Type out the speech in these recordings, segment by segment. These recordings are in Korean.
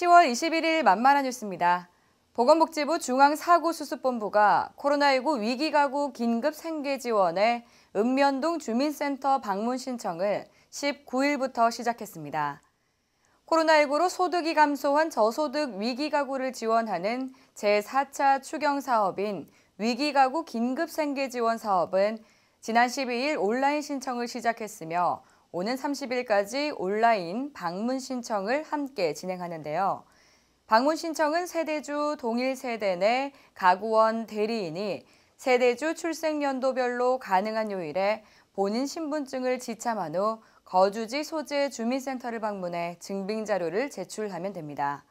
10월 21일 만만한 뉴스입니다. 보건복지부 중앙사고수습본부가 코로나19 위기가구 긴급 생계 지원에 읍면동 주민센터 방문 신청을 19일부터 시작했습니다. 코로나19로 소득이 감소한 저소득 위기가구를 지원하는 제4차 추경사업인 위기가구 긴급생계지원 사업은 지난 12일 온라인 신청을 시작했으며 오는 30일까지 온라인 방문 신청을 함께 진행하는데요. 방문 신청은 세대주 동일 세대 내 가구원 대리인이 세대주 출생연도별로 가능한 요일에 본인 신분증을 지참한 후 거주지 소재 주민센터를 방문해 증빙 자료를 제출하면 됩니다.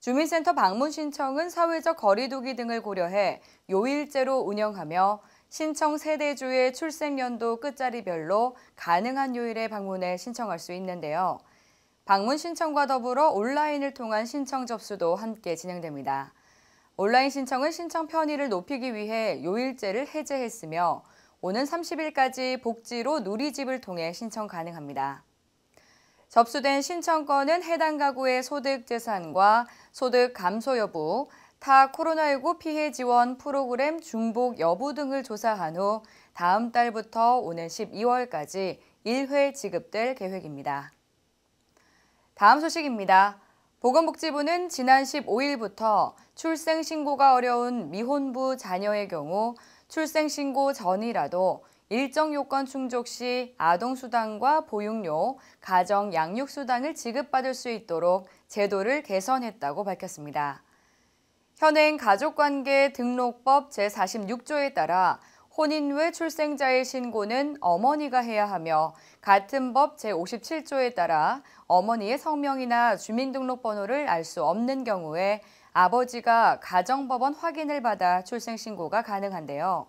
주민센터 방문 신청은 사회적 거리두기 등을 고려해 요일제로 운영하며 신청 세대주의 출생연도 끝자리별로 가능한 요일에 방문해 신청할 수 있는데요. 방문 신청과 더불어 온라인을 통한 신청 접수도 함께 진행됩니다. 온라인 신청은 신청 편의를 높이기 위해 요일제를 해제했으며 오는 30일까지 복지로 누리집을 통해 신청 가능합니다. 접수된 신청권은 해당 가구의 소득 재산과 소득 감소 여부, 타 코로나19 피해 지원 프로그램 중복 여부 등을 조사한 후 다음 달부터 오는 12월까지 1회 지급될 계획입니다. 다음 소식입니다. 보건복지부는 지난 15일부터 출생신고가 어려운 미혼부 자녀의 경우 출생신고 전이라도 일정 요건 충족 시 아동수당과 보육료, 가정 양육수당을 지급받을 수 있도록 제도를 개선했다고 밝혔습니다. 현행 가족관계 등록법 제46조에 따라 혼인 외 출생자의 신고는 어머니가 해야 하며 같은 법 제57조에 따라 어머니의 성명이나 주민등록번호를 알 수 없는 경우에 아버지가 가정법원 확인을 받아 출생신고가 가능한데요.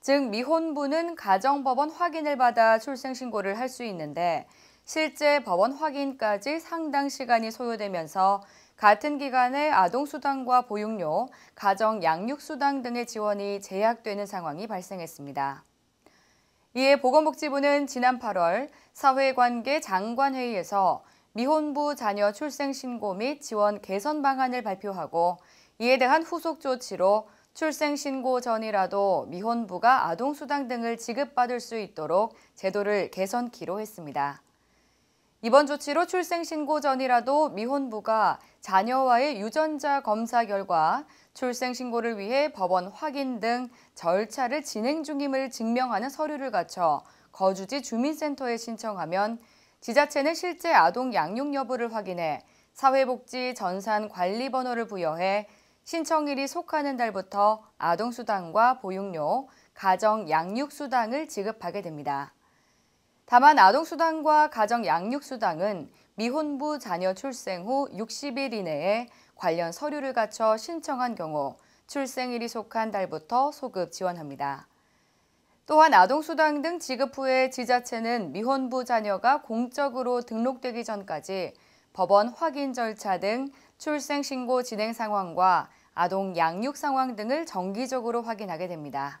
즉 미혼부는 가정법원 확인을 받아 출생신고를 할 수 있는데 실제 법원 확인까지 상당 시간이 소요되면서 같은 기간에 아동수당과 보육료, 가정 양육수당 등의 지원이 제약되는 상황이 발생했습니다. 이에 보건복지부는 지난 8월 사회관계 장관회의에서 미혼부 자녀 출생신고 및 지원 개선 방안을 발표하고 이에 대한 후속 조치로 출생신고 전이라도 미혼부가 아동수당 등을 지급받을 수 있도록 제도를 개선키로 했습니다. 이번 조치로 출생신고 전이라도 미혼부가 자녀와의 유전자 검사 결과 출생신고를 위해 법원 확인 등 절차를 진행 중임을 증명하는 서류를 갖춰 거주지 주민센터에 신청하면 지자체는 실제 아동 양육 여부를 확인해 사회복지 전산 관리 번호를 부여해 신청일이 속하는 달부터 아동수당과 보육료, 가정 양육수당을 지급하게 됩니다. 다만 아동수당과 가정양육수당은 미혼부 자녀 출생 후 60일 이내에 관련 서류를 갖춰 신청한 경우 출생일이 속한 달부터 소급 지원합니다. 또한 아동수당 등 지급 후에 지자체는 미혼부 자녀가 공적으로 등록되기 전까지 법원 확인 절차 등 출생신고 진행 상황과 아동 양육 상황 등을 정기적으로 확인하게 됩니다.